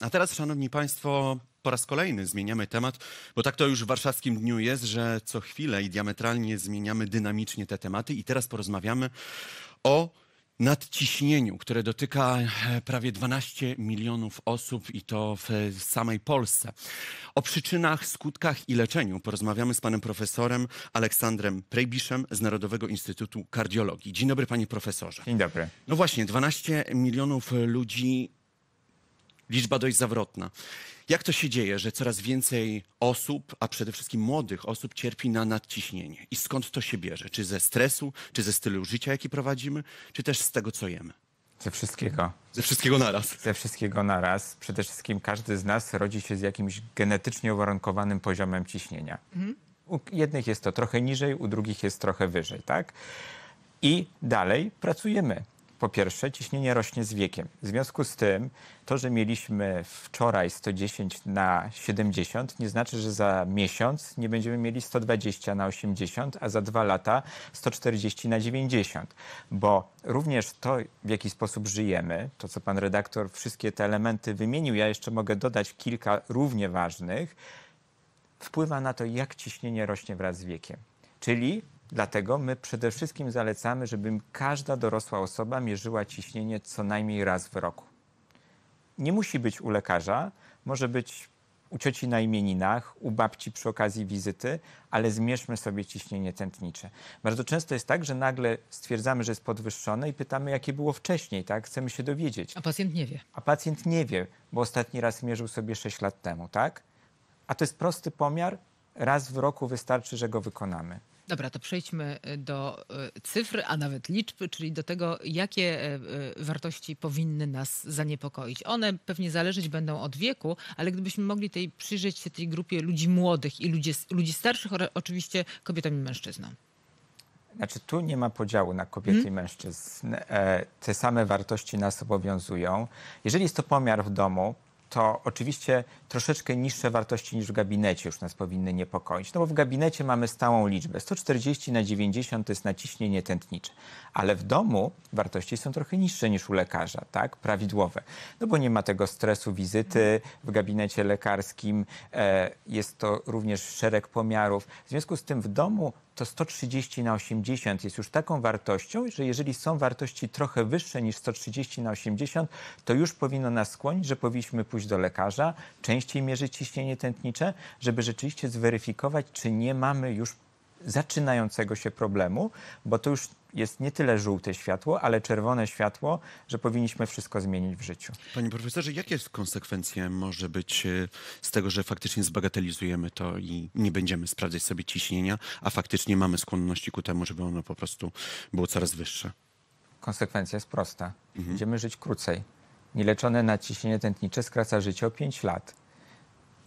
A teraz, szanowni państwo, po raz kolejny zmieniamy temat, bo tak to już w warszawskim dniu jest, że co chwilę i diametralnie zmieniamy dynamicznie te tematy i teraz porozmawiamy o nadciśnieniu, które dotyka e, prawie 12 milionów osób i to w samej Polsce. O przyczynach, skutkach i leczeniu porozmawiamy z panem profesorem Aleksandrem Prejbiszem z Narodowego Instytutu Kardiologii. Dzień dobry panie profesorze. Dzień dobry. No właśnie, 12 milionów ludzi liczba dość zawrotna. Jak to się dzieje, że coraz więcej osób, a przede wszystkim młodych osób, cierpi na nadciśnienie? I skąd to się bierze? Czy ze stresu, czy ze stylu życia, jaki prowadzimy, czy też z tego, co jemy? Ze wszystkiego. Ze wszystkiego naraz. Ze wszystkiego naraz. Przede wszystkim każdy z nas rodzi się z jakimś genetycznie uwarunkowanym poziomem ciśnienia. Mhm. U jednych jest to trochę niżej, u drugich jest trochę wyżej, tak? I dalej pracujemy. Po pierwsze, ciśnienie rośnie z wiekiem. W związku z tym, to, że mieliśmy wczoraj 110 na 70, nie znaczy, że za miesiąc nie będziemy mieli 120 na 80, a za dwa lata 140 na 90. Bo również to, w jaki sposób żyjemy, to co pan redaktor wszystkie te elementy wymienił, ja jeszcze mogę dodać kilka równie ważnych, wpływa na to, jak ciśnienie rośnie wraz z wiekiem. Czyli Dlatego my przede wszystkim zalecamy, żeby każda dorosła osoba mierzyła ciśnienie co najmniej raz w roku. Nie musi być u lekarza, może być u cioci na imieninach, u babci przy okazji wizyty, ale zmierzmy sobie ciśnienie tętnicze. Bardzo często jest tak, że nagle stwierdzamy, że jest podwyższone i pytamy, jakie było wcześniej, tak? Chcemy się dowiedzieć. A pacjent nie wie. A pacjent nie wie, bo ostatni raz mierzył sobie 6 lat temu, tak? A to jest prosty pomiar, raz w roku wystarczy, że go wykonamy. Dobra, to przejdźmy e, do e, cyfr, a nawet liczb, czyli do tego, jakie e, wartości powinny nas zaniepokoić. One pewnie zależeć będą od wieku, ale gdybyśmy mogli tej, przyjrzeć się tej grupie ludzi młodych i ludzi, ludzi starszych, oczywiście kobietom i mężczyznom. Znaczy, tu nie ma podziału na kobiety hmm. i mężczyzn. Te same wartości nas obowiązują. Jeżeli jest to pomiar w domu, to oczywiście troszeczkę niższe wartości niż w gabinecie już nas powinny niepokoić. No bo w gabinecie mamy stałą liczbę. 140 na 90 to jest naciśnienie tętnicze. Ale w domu wartości są trochę niższe niż u lekarza, tak? Prawidłowe. No bo nie ma tego stresu wizyty w gabinecie lekarskim. E, jest to również szereg pomiarów. W związku z tym w domu to 130 na 80 jest już taką wartością, że jeżeli są wartości trochę wyższe niż 130 na 80, to już powinno nas skłonić, że powinniśmy pójść do lekarza, częściej mierzyć ciśnienie tętnicze, żeby rzeczywiście zweryfikować, czy nie mamy już zaczynającego się problemu, bo to już jest nie tyle żółte światło, ale czerwone światło, że powinniśmy wszystko zmienić w życiu. Panie profesorze, jakie konsekwencje może być e, z tego, że faktycznie zbagatelizujemy to i nie będziemy sprawdzać sobie ciśnienia, a faktycznie mamy skłonności ku temu, żeby ono po prostu było coraz wyższe? Konsekwencja jest prosta. Mhm. Będziemy żyć krócej. Nieleczone nadciśnienie tętnicze skraca życie o 5 lat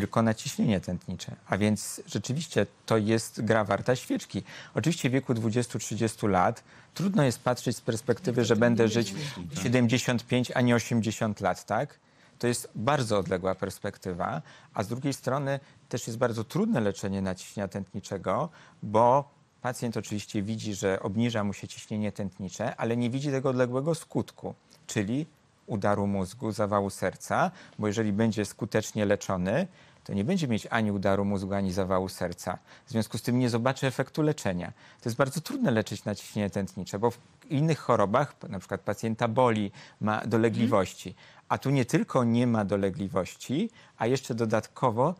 tylko na ciśnienie tętnicze. A więc rzeczywiście to jest gra warta świeczki. Oczywiście w wieku 20-30 lat trudno jest patrzeć z perspektywy, że będę żyć 75, tak. a nie 80 lat, tak? To jest bardzo odległa perspektywa, a z drugiej strony też jest bardzo trudne leczenie naciśnienia tętniczego, bo pacjent oczywiście widzi, że obniża mu się ciśnienie tętnicze, ale nie widzi tego odległego skutku, czyli udaru mózgu, zawału serca, bo jeżeli będzie skutecznie leczony, to nie będzie mieć ani udaru mózgu, ani zawału serca. W związku z tym nie zobaczy efektu leczenia. To jest bardzo trudne leczyć naciśnienie tętnicze, bo w innych chorobach, na przykład pacjenta boli, ma dolegliwości. A tu nie tylko nie ma dolegliwości, a jeszcze dodatkowo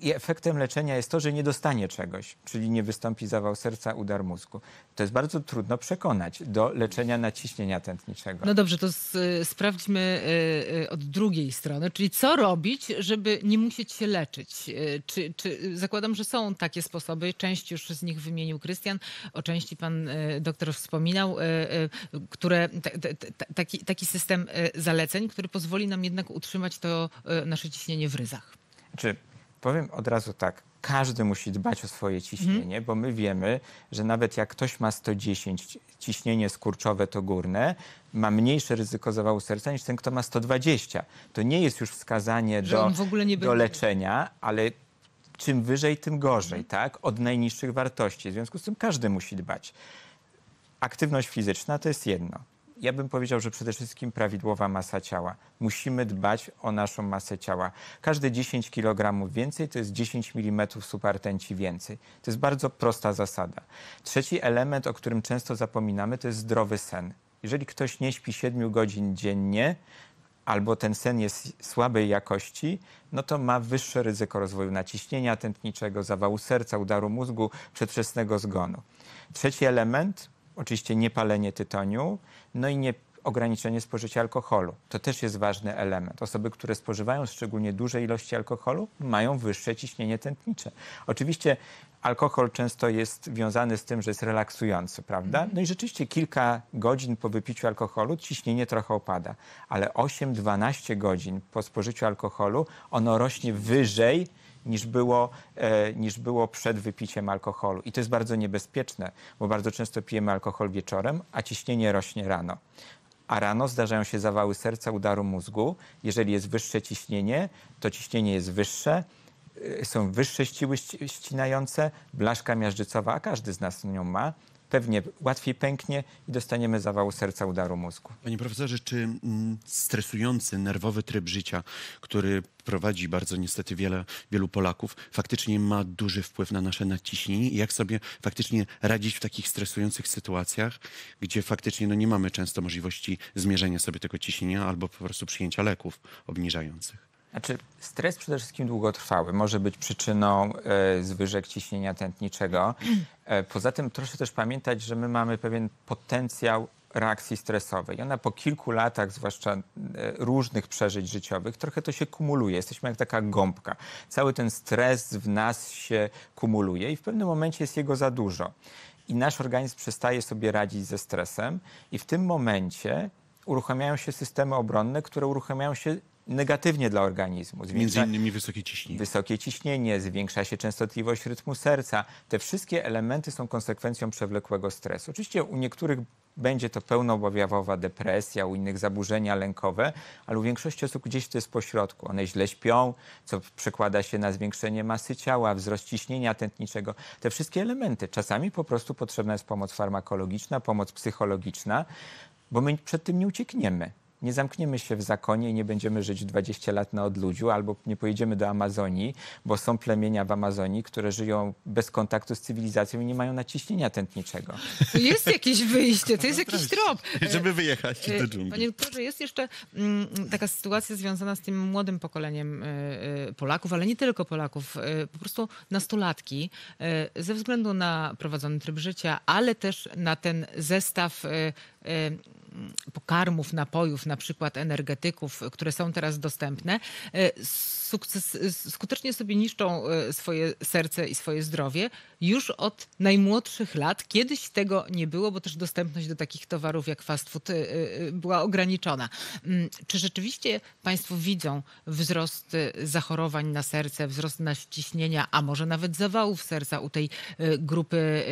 i efektem leczenia jest to, że nie dostanie czegoś, czyli nie wystąpi zawał serca, udar mózgu. To jest bardzo trudno przekonać do leczenia naciśnienia tętniczego. No dobrze, to z, y, sprawdźmy y, y, od drugiej strony, czyli co robić, żeby nie musieć się leczyć? Czy, czy zakładam, że są takie sposoby, część już z nich wymienił Krystian, o części pan doktor wspominał, które taki, taki system zaleceń, który pozwoli nam jednak utrzymać to nasze ciśnienie w ryzach. Czy znaczy, Powiem od razu tak. Każdy musi dbać o swoje mhm. ciśnienie, bo my wiemy, że nawet jak ktoś ma 110, ciśnienie skurczowe to górne, ma mniejsze ryzyko zawału serca niż ten, kto ma 120. To nie jest już wskazanie do, w ogóle nie do leczenia, ale czym wyżej, tym gorzej, mhm. tak? Od najniższych wartości. W związku z tym każdy musi dbać. Aktywność fizyczna to jest jedno ja bym powiedział, że przede wszystkim prawidłowa masa ciała. Musimy dbać o naszą masę ciała. Każde 10 kg więcej to jest 10 mm supartęci więcej. To jest bardzo prosta zasada. Trzeci element, o którym często zapominamy, to jest zdrowy sen. Jeżeli ktoś nie śpi 7 godzin dziennie, albo ten sen jest słabej jakości, no to ma wyższe ryzyko rozwoju naciśnienia tętniczego, zawału serca, udaru mózgu, przedwczesnego zgonu. Trzeci element oczywiście niepalenie tytoniu, no i nie ograniczenie spożycia alkoholu. To też jest ważny element. Osoby, które spożywają szczególnie duże ilości alkoholu, mają wyższe ciśnienie tętnicze. Oczywiście alkohol często jest związany z tym, że jest relaksujący, prawda? Mhm. No i rzeczywiście kilka godzin po wypiciu alkoholu ciśnienie trochę opada, ale 8-12 godzin po spożyciu alkoholu ono rośnie wyżej niż było, e, niż było przed wypiciem alkoholu. I to jest bardzo niebezpieczne, bo bardzo często pijemy alkohol wieczorem, a ciśnienie rośnie rano a rano zdarzają się zawały serca, udaru mózgu. Jeżeli jest wyższe ciśnienie, to ciśnienie jest wyższe, e, są wyższe siły ścinające, blaszka miażdżycowa, a każdy z nas nią ma, pewnie łatwiej pęknie i dostaniemy zawału serca, udaru mózgu. Panie profesorze, czy mm, stresujący, nerwowy tryb życia, który prowadzi bardzo niestety wiele, wielu Polaków, faktycznie ma duży wpływ na nasze nadciśnienie i jak sobie faktycznie radzić w takich stresujących sytuacjach, gdzie faktycznie no, nie mamy często możliwości zmierzenia sobie tego ciśnienia albo po prostu przyjęcia leków obniżających? Znaczy, stres przede wszystkim długotrwały może być przyczyną e, zwyżek ciśnienia tętniczego. E, poza tym proszę też pamiętać, że my mamy pewien potencjał reakcji stresowej. I ona po kilku latach, zwłaszcza e, różnych przeżyć życiowych, trochę to się kumuluje. Jesteśmy jak taka gąbka. Cały ten stres w nas się kumuluje i w pewnym momencie jest jego za dużo. I nasz organizm przestaje sobie radzić ze stresem, i w tym momencie uruchamiają się systemy obronne, które uruchamiają się negatywnie dla organizmu. Zwiększa, Między innymi wysokie ciśnienie. Wysokie ciśnienie, zwiększa się częstotliwość rytmu serca. Te wszystkie elementy są konsekwencją przewlekłego stresu. Oczywiście u niektórych będzie to pełnoobjawowa depresja, u innych zaburzenia lękowe, ale u większości osób gdzieś to jest pośrodku. One źle śpią, co przekłada się na zwiększenie masy ciała, wzrost ciśnienia tętniczego. Te wszystkie elementy. Czasami po prostu potrzebna jest pomoc farmakologiczna, pomoc psychologiczna, bo my przed tym nie uciekniemy nie zamkniemy się w zakonie i nie będziemy żyć 20 lat na odludziu, albo nie pojedziemy do Amazonii, bo są plemienia w Amazonii, które żyją bez kontaktu z cywilizacją i nie mają naciśnienia tętniczego. To jest jakieś wyjście, to jest no jakiś trop. Żeby wyjechać e, e, do dżungli. Panie doktorze, jest jeszcze mm, taka sytuacja związana z tym młodym pokoleniem e, Polaków, ale nie tylko Polaków, po prostu nastolatki, ze względu na prowadzony tryb życia, ale też na ten zestaw pokarmów, napojów, na przykład energetyków, które są teraz dostępne, e, sukces, skutecznie sobie niszczą e, swoje serce i swoje zdrowie, już od najmłodszych lat. Kiedyś tego nie było, bo też dostępność do takich towarów jak fast food y, y, y, była ograniczona. Mm, czy rzeczywiście Państwo widzą wzrost zachorowań na serce, wzrost naciśnienia, a może nawet zawałów serca u tej grupy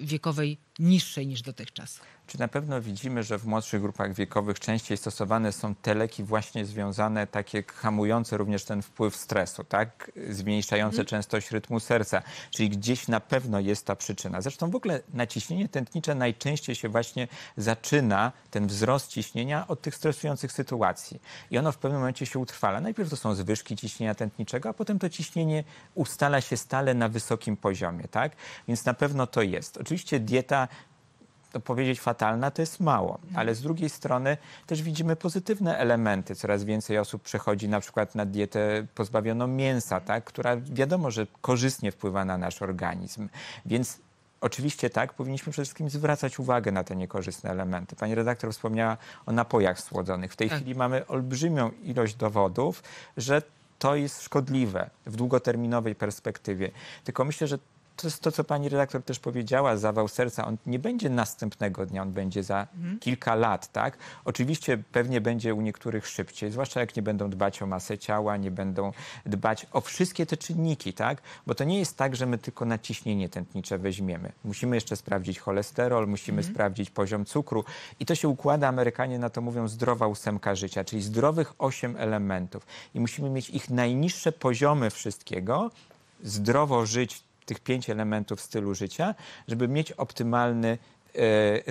wiekowej niższej niż dotychczas? Czy na pewno widzimy, że w młodszych grupach wiekowych częściej stosowane są te leki właśnie związane, takie hamujące również ten wpływ stresu, tak? Zmniejszające hmm. częstość rytmu serca. Czyli gdzieś na pewno jest ta przyczyna. Zresztą w ogóle naciśnienie tętnicze najczęściej się właśnie zaczyna, ten wzrost ciśnienia, od tych stresujących sytuacji. I ono w pewnym momencie się utrwala. Najpierw to są zwyżki ciśnienia tętniczego, a potem to ciśnienie ustala się stale na wysokim poziomie. Tak? Więc na pewno to jest. Oczywiście dieta to powiedzieć fatalna, to jest mało. Mhm. Ale z drugiej strony też widzimy pozytywne elementy. Coraz więcej osób przechodzi na przykład na dietę pozbawioną mięsa, tak? która wiadomo, że korzystnie wpływa na nasz organizm. Więc Oczywiście tak, powinniśmy przede wszystkim zwracać uwagę na te niekorzystne elementy. Pani redaktor wspomniała o napojach słodzonych. W tej tak. chwili mamy olbrzymią ilość dowodów, że to jest szkodliwe w długoterminowej perspektywie. Tylko myślę, że to jest to, co pani redaktor też powiedziała, zawał serca, on nie będzie następnego dnia, on będzie za mhm. kilka lat, tak? Oczywiście pewnie będzie u niektórych szybciej, zwłaszcza jak nie będą dbać o masę ciała, nie będą dbać o wszystkie te czynniki, tak? Bo to nie jest tak, że my tylko naciśnienie tętnicze weźmiemy. Musimy jeszcze sprawdzić cholesterol, musimy mhm. sprawdzić poziom cukru i to się układa, Amerykanie na to mówią zdrowa ósemka życia, czyli zdrowych osiem elementów i musimy mieć ich najniższe poziomy wszystkiego, zdrowo żyć tych pięć elementów stylu życia, żeby mieć optymalny e,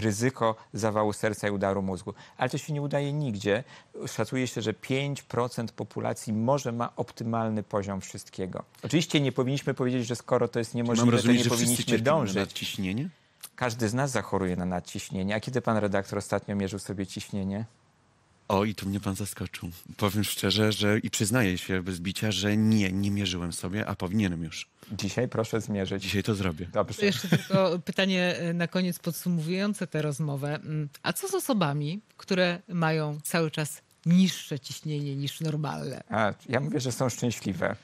ryzyko zawału serca i udaru mózgu. Ale to się nie udaje nigdzie. Szacuje się, że 5% populacji może ma optymalny poziom wszystkiego. Oczywiście nie powinniśmy powiedzieć, że skoro to jest niemożliwe, Mam rozumieć, to nie powinniśmy dążyć. Na nadciśnienie? Każdy z nas zachoruje na nadciśnienie. A kiedy pan redaktor ostatnio mierzył sobie ciśnienie? O, i tu mnie pan zaskoczył. Powiem szczerze, że i przyznaję się bez bicia, że nie, nie mierzyłem sobie, a powinienem już. Dzisiaj proszę zmierzyć. Dzisiaj to zrobię. Dobrze. Jeszcze tylko pytanie e, na koniec podsumowujące tę rozmowę. Mm, a co z osobami, które mają cały czas niższe ciśnienie niż normalne? A, ja mówię, że są szczęśliwe.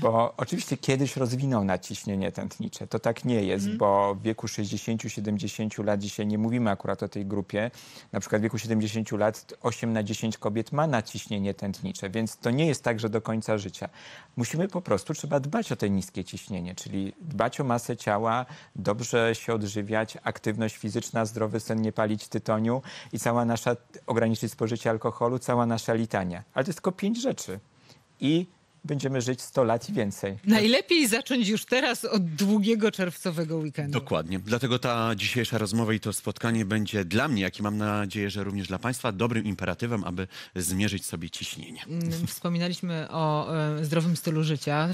Bo oczywiście kiedyś rozwinął naciśnienie tętnicze. To tak nie jest, mhm. bo w wieku 60-70 lat dzisiaj nie mówimy akurat o tej grupie. Na przykład w wieku 70 lat 8 na 10 kobiet ma naciśnienie tętnicze, więc to nie jest tak, że do końca życia. Musimy po prostu, trzeba dbać o te niskie ciśnienie, czyli dbać o masę ciała, dobrze się odżywiać, aktywność fizyczna, zdrowy sen, nie palić tytoniu i cała nasza, ograniczyć spożycie alkoholu, cała nasza litania. Ale to jest tylko pięć rzeczy. I będziemy żyć 100 lat i więcej. Najlepiej zacząć już teraz od długiego czerwcowego weekendu. Dokładnie. Dlatego ta dzisiejsza rozmowa i to spotkanie będzie dla mnie, jak i mam nadzieję, że również dla Państwa, dobrym imperatywem, aby zmierzyć sobie ciśnienie. Mm, wspominaliśmy o e, zdrowym stylu życia.